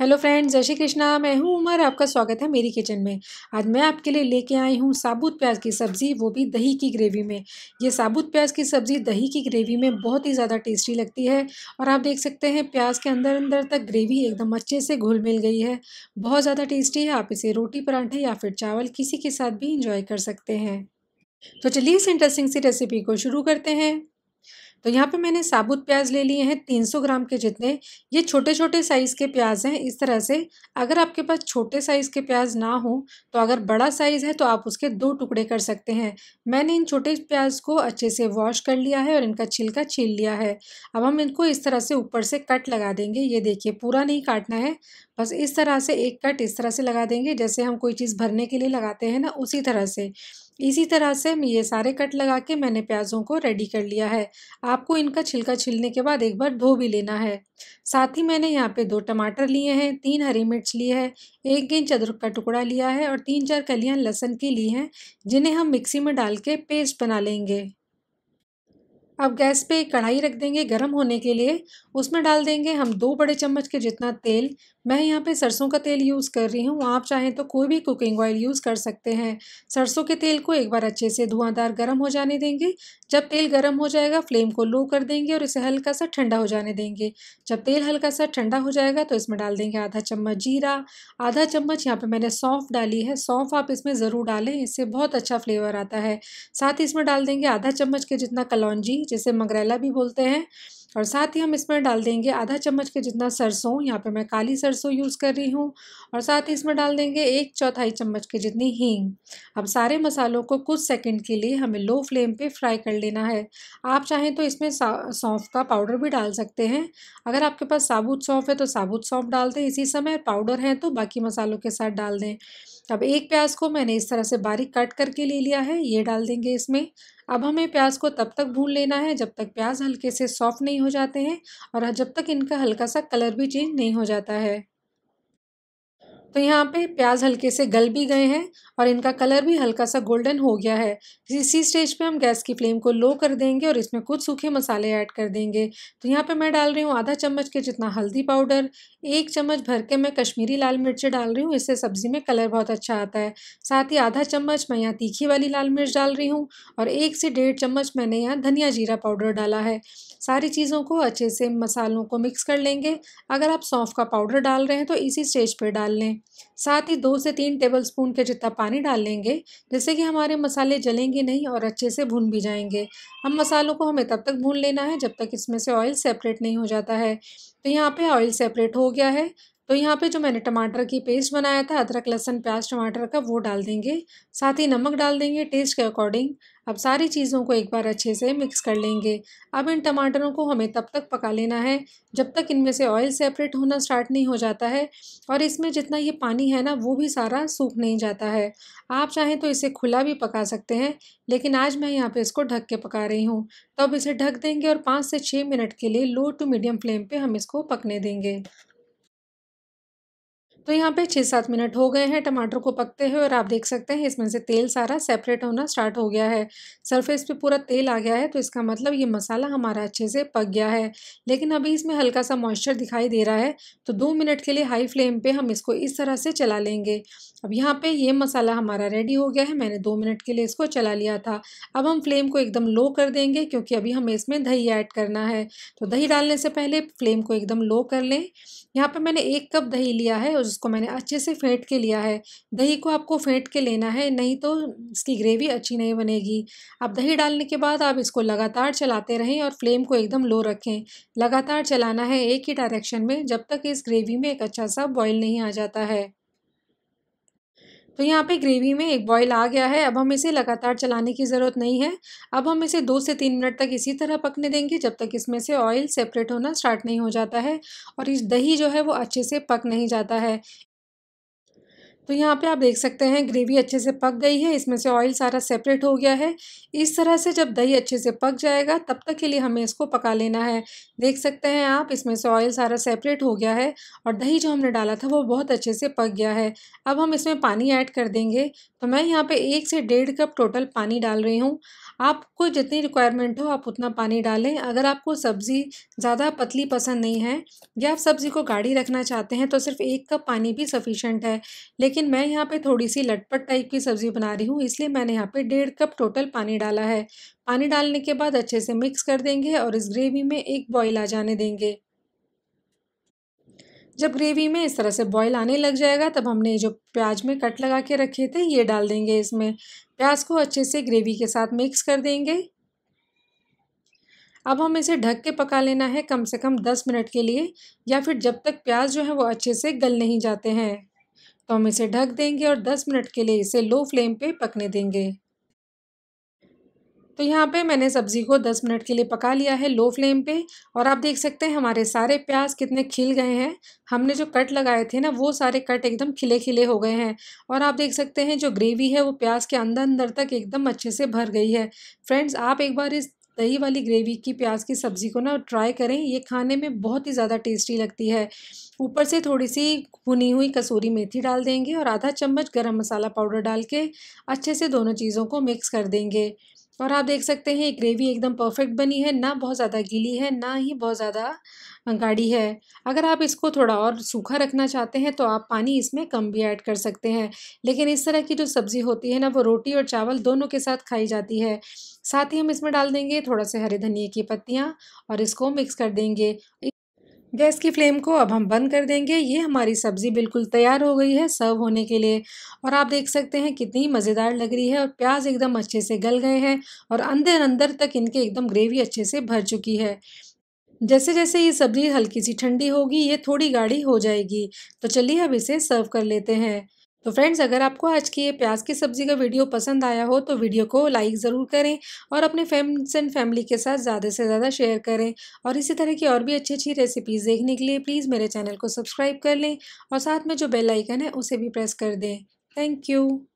hello friends जय श्री कृष्णा मैं हूं उमर आपका स्वागत है मेरी किचन में आज मैं आपके लिए लेके आई हूं साबुत प्याज की सब्ज़ी वो भी दही की ग्रेवी में ये साबुत प्याज की सब्ज़ी दही की ग्रेवी में बहुत ही ज़्यादा टेस्टी लगती है और आप देख सकते हैं प्याज के अंदर अंदर तक ग्रेवी एकदम अच्छे से घुल मिल गई है बहुत ज़्यादा टेस्टी है आप इसे रोटी पराठे या फिर चावल किसी के साथ भी इंजॉय कर सकते हैं तो चलिए इस इंटरेस्टिंग सी रेसिपी को शुरू करते हैं तो यहाँ पे मैंने साबुत प्याज ले लिए हैं 300 ग्राम के जितने ये छोटे छोटे साइज़ के प्याज हैं इस तरह से अगर आपके पास छोटे साइज़ के प्याज ना हो तो अगर बड़ा साइज़ है तो आप उसके दो टुकड़े कर सकते हैं मैंने इन छोटे प्याज को अच्छे से वॉश कर लिया है और इनका छिलका छील लिया है अब हम इनको इस तरह से ऊपर से कट लगा देंगे ये देखिए पूरा नहीं काटना है बस इस तरह से एक कट इस तरह से लगा देंगे जैसे हम कोई चीज़ भरने के लिए लगाते हैं ना उसी तरह से इसी तरह से ये सारे कट लगा के मैंने प्याज़ों को रेडी कर लिया है आपको इनका छिलका छिलने के बाद एक बार धो भी लेना है साथ ही मैंने यहाँ पे दो टमाटर लिए हैं तीन हरी मिर्च लिए हैं एक गेंद चदरक का टुकड़ा लिया है और तीन चार कलियाँ लहसुन की ली हैं जिन्हें हम मिक्सी में डाल के पेस्ट बना लेंगे अब गैस पे कढ़ाई रख देंगे गरम होने के लिए उसमें डाल देंगे हम दो बड़े चम्मच के जितना तेल मैं यहाँ पे सरसों का तेल यूज़ कर रही हूँ आप चाहें तो कोई भी कुकिंग ऑयल यूज़ कर सकते हैं सरसों के तेल को एक बार अच्छे से धुआंधार गर्म हो जाने देंगे जब तेल गर्म हो जाएगा फ्लेम को लो कर देंगे और इसे हल्का सा ठंडा हो जाने देंगे जब तेल हल्का सा ठंडा हो जाएगा तो इसमें डाल देंगे आधा चम्मच जीरा आधा चम्मच यहाँ पर मैंने सौंफ डाली है सौंफ आप इसमें ज़रूर डालें इससे बहुत अच्छा फ्लेवर आता है साथ ही इसमें डाल देंगे आधा चम्मच के जितना कलौजी जिसे मगरेला भी बोलते हैं और साथ ही हम इसमें डाल देंगे आधा चम्मच के जितना सरसों यहाँ पे मैं काली सरसों यूज़ कर रही हूँ और साथ ही इसमें डाल देंगे एक चौथाई चम्मच के जितनी हींग अब सारे मसालों को कुछ सेकंड के लिए हमें लो फ्लेम पे फ्राई कर लेना है आप चाहें तो इसमें सौंफ का पाउडर भी डाल सकते हैं अगर आपके पास साबुत सौंफ है तो साबुत सौंफ डाल दें इसी समय पाउडर हैं तो बाकी मसालों के साथ डाल दें अब एक प्याज को मैंने इस तरह से बारीक कट करके ले लिया है ये डाल देंगे इसमें अब हमें प्याज को तब तक भून लेना है जब तक प्याज हल्के से सॉफ्ट नहीं हो जाते हैं और जब तक इनका हल्का सा कलर भी चेंज नहीं हो जाता है तो यहाँ पे प्याज हल्के से गल भी गए हैं और इनका कलर भी हल्का सा गोल्डन हो गया है इसी स्टेज पे हम गैस की फ्लेम को लो कर देंगे और इसमें कुछ सूखे मसाले ऐड कर देंगे तो यहाँ पे मैं डाल रही हूँ आधा चम्मच के जितना हल्दी पाउडर एक चम्मच भर के मैं कश्मीरी लाल मिर्च डाल रही हूँ इससे सब्ज़ी में कलर बहुत अच्छा आता है साथ ही आधा चम्मच मैं यहाँ तीखी वाली लाल मिर्च डाल रही हूँ और एक से डेढ़ चम्मच मैंने यहाँ धनिया जीरा पाउडर डाला है सारी चीज़ों को अच्छे से मसालों को मिक्स कर लेंगे अगर आप सौंफ का पाउडर डाल रहे हैं तो इसी स्टेज पर डाल लें साथ ही दो से तीन टेबल स्पून के जितना पानी डाल लेंगे जिससे कि हमारे मसाले जलेंगे नहीं और अच्छे से भून भी जाएंगे हम मसालों को हमें तब तक भून लेना है जब तक इसमें से ऑयल सेपरेट नहीं हो जाता है तो यहाँ पे ऑयल सेपरेट हो गया है तो यहाँ पे जो मैंने टमाटर की पेस्ट बनाया था अदरक लहसन प्याज टमाटर का वो डाल देंगे साथ ही नमक डाल देंगे टेस्ट के अकॉर्डिंग अब सारी चीज़ों को एक बार अच्छे से मिक्स कर लेंगे अब इन टमाटरों को हमें तब तक पका लेना है जब तक इनमें से ऑयल सेपरेट होना स्टार्ट नहीं हो जाता है और इसमें जितना ये पानी है ना वो भी सारा सूख नहीं जाता है आप चाहें तो इसे खुला भी पका सकते हैं लेकिन आज मैं यहाँ पे इसको ढक के पका रही हूँ तब तो इसे ढक देंगे और पाँच से छः मिनट के लिए लो टू मीडियम फ्लेम पर हम इसको पकने देंगे तो यहाँ पे छः सात मिनट हो गए हैं टमाटर को पकते हुए और आप देख सकते हैं इसमें से तेल सारा सेपरेट होना स्टार्ट हो गया है सरफेस पे पूरा तेल आ गया है तो इसका मतलब ये मसाला हमारा अच्छे से पक गया है लेकिन अभी इसमें हल्का सा मॉइस्चर दिखाई दे रहा है तो दो मिनट के लिए हाई फ्लेम पर हम इसको इस तरह से चला लेंगे अब यहाँ पर ये मसाला हमारा रेडी हो गया है मैंने दो मिनट के लिए इसको चला लिया था अब हम फ्लेम को एकदम लो कर देंगे क्योंकि अभी हमें इसमें दही ऐड करना है तो दही डालने से पहले फ्लेम को एकदम लो कर लें यहाँ पर मैंने एक कप दही लिया है और उसको मैंने अच्छे से फेंट के लिया है दही को आपको फेंट के लेना है नहीं तो इसकी ग्रेवी अच्छी नहीं बनेगी अब दही डालने के बाद आप इसको लगातार चलाते रहें और फ्लेम को एकदम लो रखें लगातार चलाना है एक ही डायरेक्शन में जब तक इस ग्रेवी में एक अच्छा सा बॉयल नहीं आ जाता है तो यहाँ पे ग्रेवी में एक बॉईल आ गया है अब हम इसे लगातार चलाने की ज़रूरत नहीं है अब हम इसे दो से तीन मिनट तक इसी तरह पकने देंगे जब तक इसमें से ऑयल सेपरेट होना स्टार्ट नहीं हो जाता है और इस दही जो है वो अच्छे से पक नहीं जाता है तो यहाँ पे आप देख सकते हैं ग्रेवी अच्छे से पक गई है इसमें से ऑयल सारा सेपरेट हो गया है इस तरह से जब दही अच्छे से पक जाएगा तब तक के लिए हमें इसको पका लेना है देख सकते हैं आप इसमें से ऑयल सारा सेपरेट हो गया है और दही जो हमने डाला था वो बहुत अच्छे से पक गया है अब हम इसमें पानी ऐड कर देंगे तो मैं यहाँ पर एक से डेढ़ कप टोटल पानी डाल रही हूँ आपको जितनी रिक्वायरमेंट हो आप उतना पानी डालें अगर आपको सब्ज़ी ज़्यादा पतली पसंद नहीं है या आप सब्ज़ी को गाढ़ी रखना चाहते हैं तो सिर्फ एक कप पानी भी सफिशेंट है लेकिन मैं यहाँ पे थोड़ी सी लटपट टाइप की सब्ज़ी बना रही हूँ इसलिए मैंने यहाँ पर डेढ़ कप टोटल पानी डाला है पानी डालने के बाद अच्छे से मिक्स कर देंगे और इस ग्रेवी में एक बॉयल आ जाने देंगे जब ग्रेवी में इस तरह से बॉईल आने लग जाएगा तब हमने जो प्याज में कट लगा के रखे थे ये डाल देंगे इसमें प्याज को अच्छे से ग्रेवी के साथ मिक्स कर देंगे अब हम इसे ढक के पका लेना है कम से कम दस मिनट के लिए या फिर जब तक प्याज जो है वो अच्छे से गल नहीं जाते हैं तो हम इसे ढक देंगे और दस मिनट के लिए इसे लो फ्लेम पर पकने देंगे तो यहाँ पे मैंने सब्ज़ी को 10 मिनट के लिए पका लिया है लो फ्लेम पे और आप देख सकते हैं हमारे सारे प्याज कितने खिल गए हैं हमने जो कट लगाए थे ना वो सारे कट एकदम खिले खिले हो गए हैं और आप देख सकते हैं जो ग्रेवी है वो प्याज के अंदर अंदर तक एकदम अच्छे से भर गई है फ्रेंड्स आप एक बार इस दही वाली ग्रेवी की प्याज की सब्ज़ी को ना ट्राई करें ये खाने में बहुत ही ज़्यादा टेस्टी लगती है ऊपर से थोड़ी सी भुनी हुई कसूरी मेथी डाल देंगे और आधा चम्मच गरम मसाला पाउडर डाल के अच्छे से दोनों चीज़ों को मिक्स कर देंगे और आप देख सकते हैं ग्रेवी एकदम परफेक्ट बनी है ना बहुत ज़्यादा गीली है ना ही बहुत ज़्यादा गाढ़ी है अगर आप इसको थोड़ा और सूखा रखना चाहते हैं तो आप पानी इसमें कम भी ऐड कर सकते हैं लेकिन इस तरह की जो सब्ज़ी होती है ना वो रोटी और चावल दोनों के साथ खाई जाती है साथ ही हम इसमें डाल देंगे थोड़ा से हरे धनिए की पत्तियाँ और इसको मिक्स कर देंगे गैस की फ्लेम को अब हम बंद कर देंगे ये हमारी सब्ज़ी बिल्कुल तैयार हो गई है सर्व होने के लिए और आप देख सकते हैं कितनी मज़ेदार लग रही है और प्याज एकदम अच्छे से गल गए हैं और अंदर अंदर तक इनके एकदम ग्रेवी अच्छे से भर चुकी है जैसे जैसे ये सब्ज़ी हल्की सी ठंडी होगी ये थोड़ी गाढ़ी हो जाएगी तो चलिए अब इसे सर्व कर लेते हैं तो फ्रेंड्स अगर आपको आज की ये प्याज की सब्ज़ी का वीडियो पसंद आया हो तो वीडियो को लाइक ज़रूर करें और अपने फ्रेंड्स एंड फैमिली के साथ ज़्यादा से ज़्यादा शेयर करें और इसी तरह की और भी अच्छी अच्छी रेसिपीज़ देखने के लिए प्लीज़ मेरे चैनल को सब्सक्राइब कर लें और साथ में जो बेल आइकन है उसे भी प्रेस कर दें थैंक यू